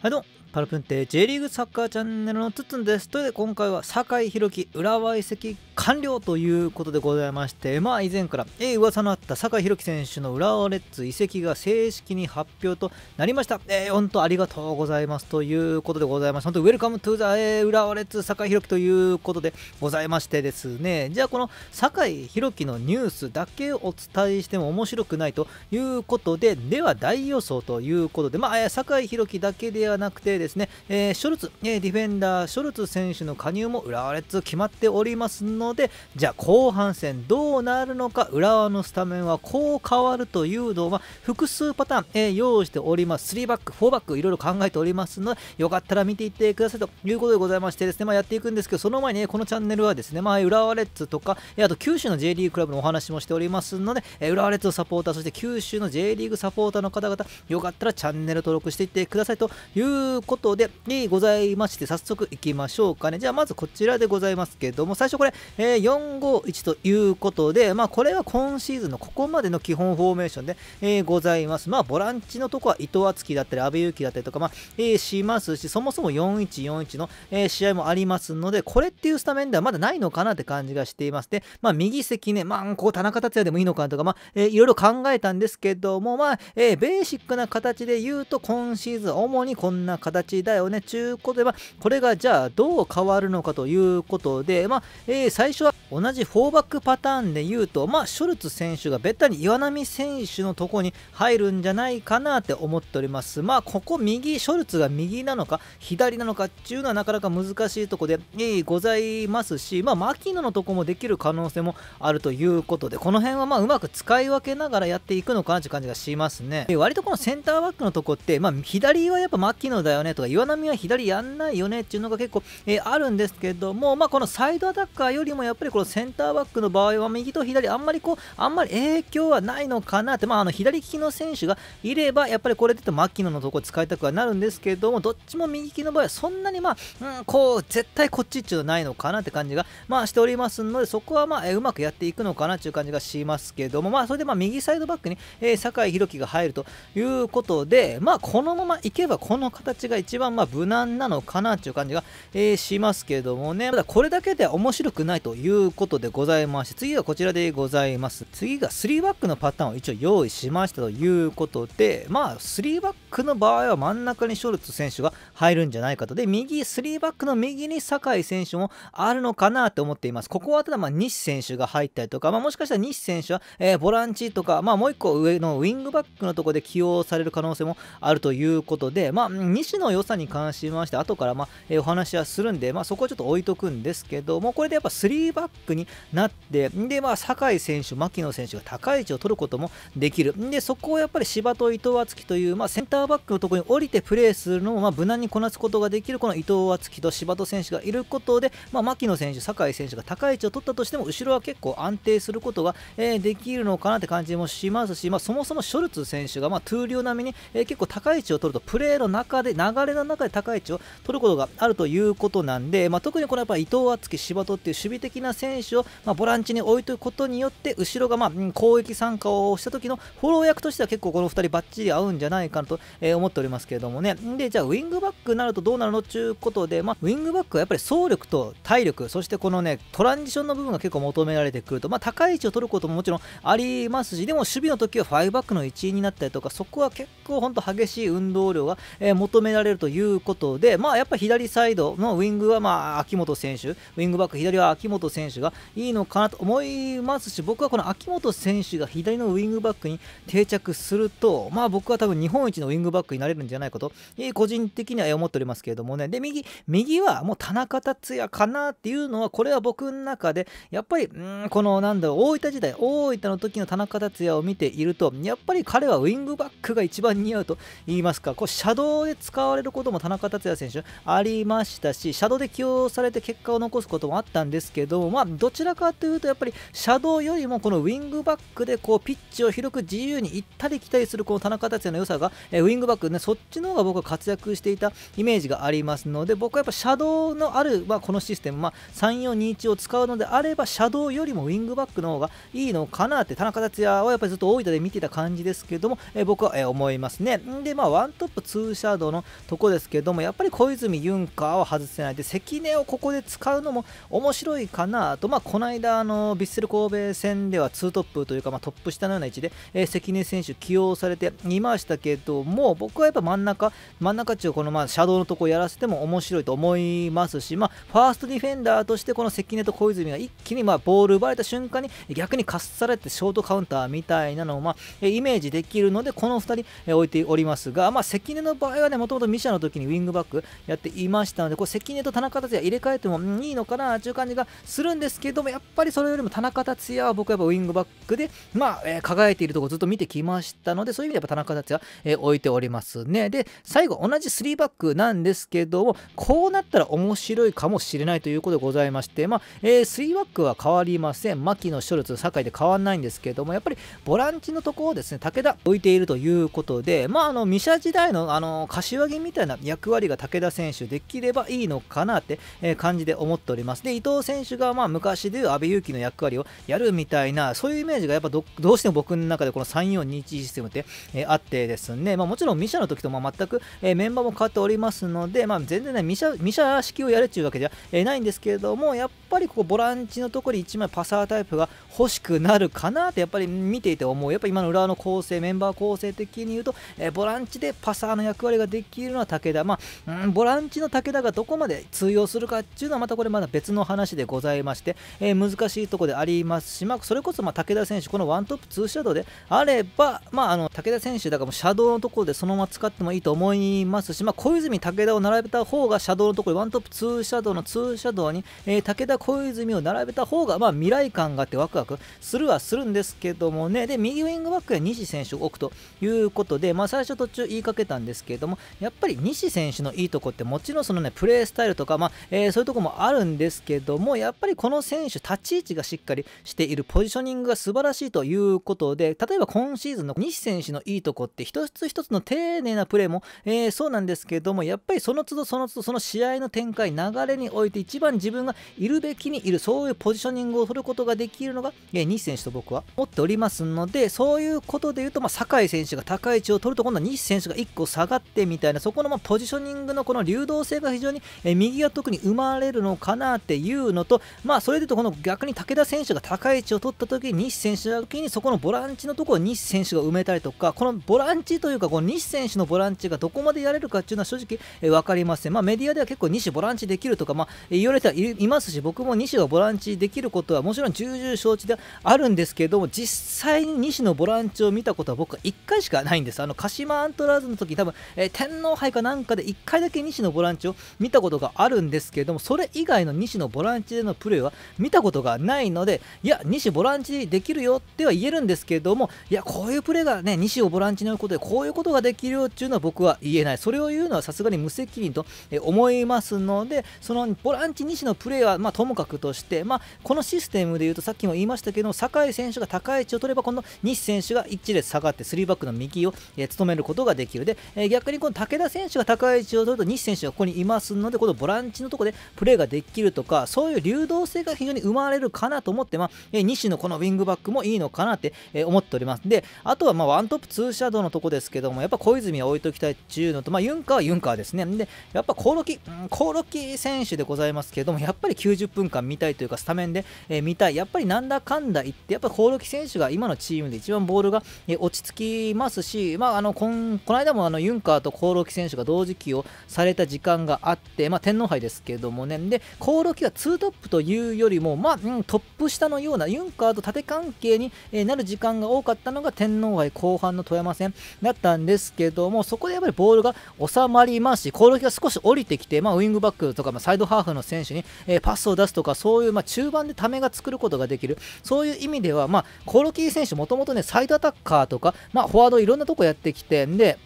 はいどうも、パルプンテ J リーグサッカーチャンネルのつつんです。ということで今回は酒井宏樹浦和移籍完了ということでございまして、まあ以前から、えー、噂のあった酒井宏樹選手の浦和レッズ移籍が正式に発表となりました。えー、本当ありがとうございますということでございまして、本当ウェルカムトゥーザ、えー、浦和レッズ酒井宏樹ということでございましてですね、じゃあこの酒井宏樹のニュースだけお伝えしても面白くないということで、では大予想ということで、まあ、え酒井宏樹だけでではなくてですね、えー、ショルツ、えー、ディフェンダー、ショルツ選手の加入も浦和レッズ決まっておりますので、じゃあ後半戦どうなるのか、浦和のスタメンはこう変わるというのは複数パターン、えー、用意しております。3バック、4バック、いろいろ考えておりますので、よかったら見ていってくださいということでございましてですね、まあ、やっていくんですけど、その前に、ね、このチャンネルはですね、まあ、浦和レッズとか、あと九州の J リーグクラブのお話もしておりますので、えー、浦和レッズのサポーター、そして九州の J リーグサポーターの方々、よかったらチャンネル登録していってくださいとということで、ございまして、早速いきましょうかね。じゃあ、まずこちらでございますけども、最初これ、えー、451ということで、まあ、これは今シーズンのここまでの基本フォーメーションで、えー、ございます。まあ、ボランチのとこは伊藤敦樹だったり、阿部勇樹だったりとか、まあ、えー、しますし、そもそも4141の、えー、試合もありますので、これっていうスタメンではまだないのかなって感じがしています。で、まあ、右席ね、まあ、ここ田中達也でもいいのかなとか、まあ、えー、いろいろ考えたんですけども、まあ、えー、ベーシックな形で言うと、今シーズン主にここんな形だよねちゅうことで、まあ、これがじゃあどう変わるのかということで、まあえー、最初は同じフォーバックパターンで言うと、まあ、ショルツ選手がべったに岩波選手のとこに入るんじゃないかなって思っております。まあ、ここ右、ショルツが右なのか、左なのかっていうのはなかなか難しいとこで、ございますし、まあ、マ牧ノのとこもできる可能性もあるということで、この辺はまあうまく使い分けながらやっていくのかなって感じがしますね。割とこのセンターバックのとこって、まあ、左はやっぱマ牧ノだよねとか、岩波は左やんないよねっていうのが結構、えー、あるんですけども、まあ、このサイドアタッカーよりもやっぱりころセンターバックの場合は右と左あんまりこうあんまり影響はないのかなって、まあ、あの左利きの選手がいればやっぱりこれでと牧野のところ使いたくはなるんですけどもどっちも右利きの場合はそんなにまあ、うん、こう絶対こっちっていうのはないのかなって感じが、まあ、しておりますのでそこはまあ、えうまくやっていくのかなという感じがしますけども、まあ、それでま右サイドバックに、えー、酒井宏樹が入るということで、まあ、このままいけばこの形が一番ま無難なのかなていう感じが、えー、しますけどもね、まだこれだけでは面白くないといういうことでございまして、次はこちらでございます。次が3バックのパターンを一応用意しましたということで、まあ、3バックの場合は真ん中にショルツ選手が入るんじゃないかと。で、右、3バックの右に酒井選手もあるのかなと思っています。ここはただ、まあ、西選手が入ったりとか、まあ、もしかしたら西選手は、えー、ボランチとか、まあ、もう1個上のウィングバックのところで起用される可能性もあるということで、まあ、西の良さに関しまして、後から、まあ、えー、お話はするんで、まあ、そこはちょっと置いとくんですけども、これでやっぱ3バックになってで、まあ、酒井選手、牧野選手が高い位置を取ることもできるでそこをやっぱり柴戸、伊藤敦樹という、まあ、センターバックのところに降りてプレーするのを、まあ、無難にこなすことができるこの伊藤敦樹と柴戸選手がいることで、まあ、牧野選手、酒井選手が高い位置を取ったとしても後ろは結構安定することが、えー、できるのかなって感じもしますし、まあ、そもそもショルツ選手が、まあ、闘竜並みに、えー、結構高い位置を取るとプレーの中で流れの中で高い位置を取ることがあるということなんで、まあ、特にこのやっぱ伊藤敦樹、柴戸っていう守備的な選手選手を、まあ、ボランチに置いとくことによって後ろが、まあ、攻撃参加をした時のフォロー役としては結構この2人ばっちり合うんじゃないかなと、えー、思っておりますけれどもねでじゃあウィングバックになるとどうなるのということで、まあ、ウィングバックはやっぱり走力と体力そしてこのねトランジションの部分が結構求められてくると、まあ、高い位置を取ることももちろんありますしでも守備の時は5バックの一員になったりとかそこは結構本当激しい運動量が、えー、求められるということでまあやっぱ左サイドのウィングはまあ秋元選手ウィングバック左は秋元選手手がいいのかなと思いますし僕はこの秋元選手が左のウイングバックに定着するとまあ僕は多分日本一のウイングバックになれるんじゃないかと個人的には思っておりますけれどもねで右右はもう田中達也かなっていうのはこれは僕の中でやっぱりんこのなんだろう大分時代大分の時の田中達也を見ているとやっぱり彼はウイングバックが一番似合うと言いますかこうシャドウで使われることも田中達也選手ありましたしシャドウで起用されて結果を残すこともあったんですけどまあどちらかというとやっぱりシャドウよりもこのウィングバックでこうピッチを広く自由に行ったり来たりするこの田中達也の良さが、えー、ウィングバックねそっちの方が僕は活躍していたイメージがありますので僕はやっぱシャドウのある、まあ、このシステム、まあ、3421を使うのであればシャドウよりもウィングバックの方がいいのかなって田中達也はやっぱりずっと大分で見てた感じですけども、えー、僕は、えー、思いますねでまあワントップツーシャドウのとこですけどもやっぱり小泉ユンカーは外せないで関根をここで使うのも面白いかなと、まあ、この間、あのヴィッセル神戸戦では2トップというか、まあ、トップ下のような位置で、えー、関根選手起用されていましたけども、僕はやっぱ真ん中、真ん中中、このまあシャドウのとこやらせても面白いと思いますし、まあ、ファーストディフェンダーとして、この関根と小泉が一気にまあボール奪われた瞬間に、逆にかっされてショートカウンターみたいなのを、まあ、イメージできるので、この2人、置いておりますが、まあ、関根の場合はね、もともとミシャの時にウィングバックやっていましたので、こう関根と田中達也入れ替えてもいいのかなという感じがするんですけども、やっぱりそれよりも田中達也は僕はやっぱウイングバックで、まあ、えー、輝いているところずっと見てきましたので、そういう意味でやっぱ田中達也、えー、置いておりますね。で、最後、同じ3バックなんですけども、こうなったら面白いかもしれないということでございまして、まあ、えー、3バックは変わりません。牧野、ショルツ、酒井で変わんないんですけども、やっぱりボランチのところをですね、武田置いているということで、まあ、あの、ミシャ時代の、あの、柏木みたいな役割が武田選手できればいいのかなって、えー、感じで思っております。で、伊藤選手が、まあ、昔でいう安倍勇樹の役割をやるみたいな、そういうイメージがやっぱどどうしても僕の中でこの3421システムって、えー、あってですね、まあ、もちろんミシャの時とも全く、えー、メンバーも変わっておりますので、まあ、全然ね、ミシャ、ミシャ式をやるっていうわけじゃ、えないんですけれども、やっぱりここボランチのところに1枚パサータイプが欲しくなるかなってやっぱり見ていて思う。やっぱ今の浦和の構成、メンバー構成的に言うと、えー、ボランチでパサーの役割ができるのは武田。まあ、うん、ボランチの武田がどこまで通用するかっていうのはまたこれまだ別の話でございましてして、え難しいところでありますし、まあ、それこそま武田選手、このワントップツーシャドウであれば、まあ、あの武田選手だからもうシャドウのところでそのまま使ってもいいと思いますし、まあ、小泉、武田を並べた方がシャドウのところワントップツーシャドウのツーシャドウに、え武田、小泉を並べた方がま未来感があってワクワクするはするんですけどもね、で右ウィングバックに西選手を置くということで、まあ、最初途中言いかけたんですけれども、やっぱり西選手のいいとこってもちろんその、ね、プレースタイルとか、まあえそういうとこもあるんですけども、やっぱりこのこの選手、立ち位置がしっかりしている、ポジショニングが素晴らしいということで、例えば今シーズンの西選手のいいとこって、一つ一つの丁寧なプレーも、えー、そうなんですけども、やっぱりその都度その都度、その試合の展開、流れにおいて、一番自分がいるべきにいる、そういうポジショニングを取ることができるのが、えー、西選手と僕は持っておりますので、そういうことで言うと、まあ、酒井選手が高い位置を取ると、今度は西選手が1個下がってみたいな、そこのまポジショニングのこの流動性が非常に、えー、右が特に生まれるのかなっていうのと、まあ、それでとこの逆に武田選手が高い位置を取った時に西選手の時にそこのボランチのところを西選手が埋めたりとかこのボランチというかこの西選手のボランチがどこまでやれるかっていうのは正直、え分かりません、まあ、メディアでは結構西ボランチできるとか、まあ、言われてはいますし僕も西がボランチできることはもちろん重々承知であるんですけども実際に西のボランチを見たことは僕は1回しかないんですあの鹿島アントラーズの時多分、え天皇杯かなんかで1回だけ西のボランチを見たことがあるんですけどもそれ以外の西のボランチでのプレーはは見たことがないので、いや、西ボランチできるよっては言えるんですけれども、いや、こういうプレーがね、西をボランチに置くことで、こういうことができるよっていうのは僕は言えない。それを言うのはさすがに無責任と思いますので、そのボランチ西のプレーは、まあ、ともかくとして、まあ、このシステムで言うと、さっきも言いましたけど酒井選手が高い位置を取れば、この西選手が1列下がって、3バックの右を、え務めることができる。で、え逆にこの武田選手が高い位置を取ると、西選手がここにいますので、このボランチのところでプレーができるとか、そういう流動性性が非常に生まれるかなと思って、まあ、え西のこのウィングバックもいいのかなって、え思っております。で、あとは、まあ、ワントップツーシャドウのとこですけども、やっぱ小泉は置いときたいっていうのと、まあ、ユンカーはユンカーですね。で、やっぱコオロキ、コオロキ選手でございますけれども、やっぱり90分間見たいというか、スタメンで、え見たい。やっぱりなんだかんだ言って、やっぱコオロキ選手が今のチームで一番ボールが、え落ち着きますし、まあ、あのこんこの間もあのユンカーとコオロキ選手が同時期をされた時間があって、まあ、天皇杯ですけどもね、で、コオロキはートップといういうよりも、まあ、うん、トップ下のようなユンカーと縦関係に、えなる時間が多かったのが天皇杯後半の富山戦だったんですけども、そこでやっぱりボールが収まりますし、攻撃が少し降りてきて、まあ、ウイングバックとか、まあ、サイドハーフの選手に、えパスを出すとか、そういう、まあ、中盤でためが作ることができる、そういう意味では、まあ、コールキー選手、もともとね、サイドアタッカーとか、まあ、フォワードいろんなとこやってきて、んで、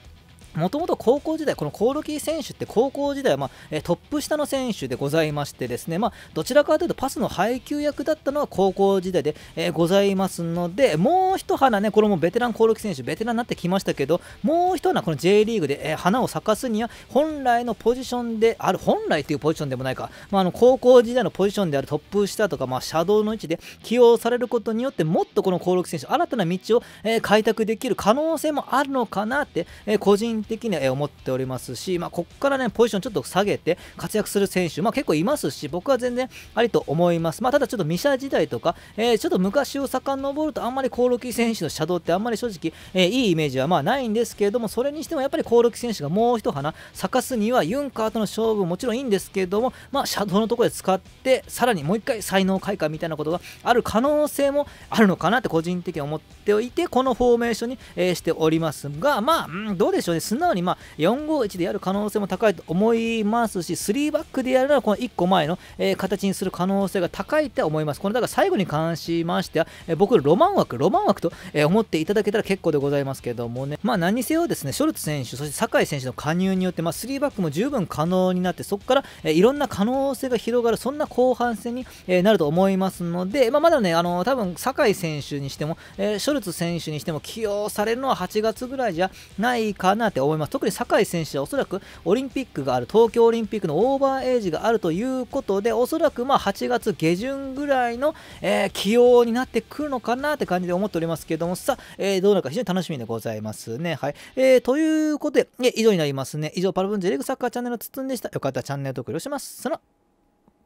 もともと高校時代、このコオロギ選手って高校時代は、まあ、トップ下の選手でございましてですね、まあ、どちらかというとパスの配給役だったのは高校時代で、えー、ございますので、もう一花ね、これもベテランコオロギ選手、ベテランになってきましたけど、もう一花、この J リーグで、えー、花を咲かすには、本来のポジションである、本来というポジションでもないか、まあ、あの高校時代のポジションであるトップ下とか、まあ、シャドウの位置で起用されることによって、もっとこのコオロギ選手、新たな道を、えー、開拓できる可能性もあるのかなって、え個人的には思っておりますし、まあ、ここからね、ポジションちょっと下げて活躍する選手、まあ、結構いますし、僕は全然ありと思います。まあ、ただちょっとミシャ時代とか、えー、ちょっと昔を遡ると、あんまりコオロキ選手のシャドウってあんまり正直、えー、いいイメージはまあないんですけれども、それにしてもやっぱりコオロキ選手がもう一花咲かすには、ユンカーとの勝負もちろんいいんですけれども、まあ、シャドウのところで使って、さらにもう一回才能開花みたいなことがある可能性もあるのかなって個人的に思っておいて、このフォーメーションに、えー、しておりますが、まあ、うん、どうでしょうね。すなわにまあ451でやる可能性も高いと思いますし、3バックでやるならこの1個前の、えー、形にする可能性が高いと思います。このだから最後に関しましては、えー、僕ロマン枠、ロマン枠と、えー、思っていただけたら結構でございますけどもね、まあ何にせよですね、ショルツ選手、そして酒井選手の加入によって、まあ3バックも十分可能になって、そこから、えー、いろんな可能性が広がる、そんな後半戦に、えー、なると思いますので、まあまだね、あのー、多分酒井選手にしても、えー、ショルツ選手にしても起用されるのは8月ぐらいじゃないかなってと思います特に酒井選手はおそらくオリンピックがある東京オリンピックのオーバーエイジがあるということでおそらくま8月下旬ぐらいの、えー、起用になってくるのかなって感じで思っておりますけどもさ、えー、どうなるか非常に楽しみでございますねはい、えー、ということで、以上になりますね以上パルブンジレグサッカーチャンネルのつつんでしたよかったらチャンネル登録よろしますその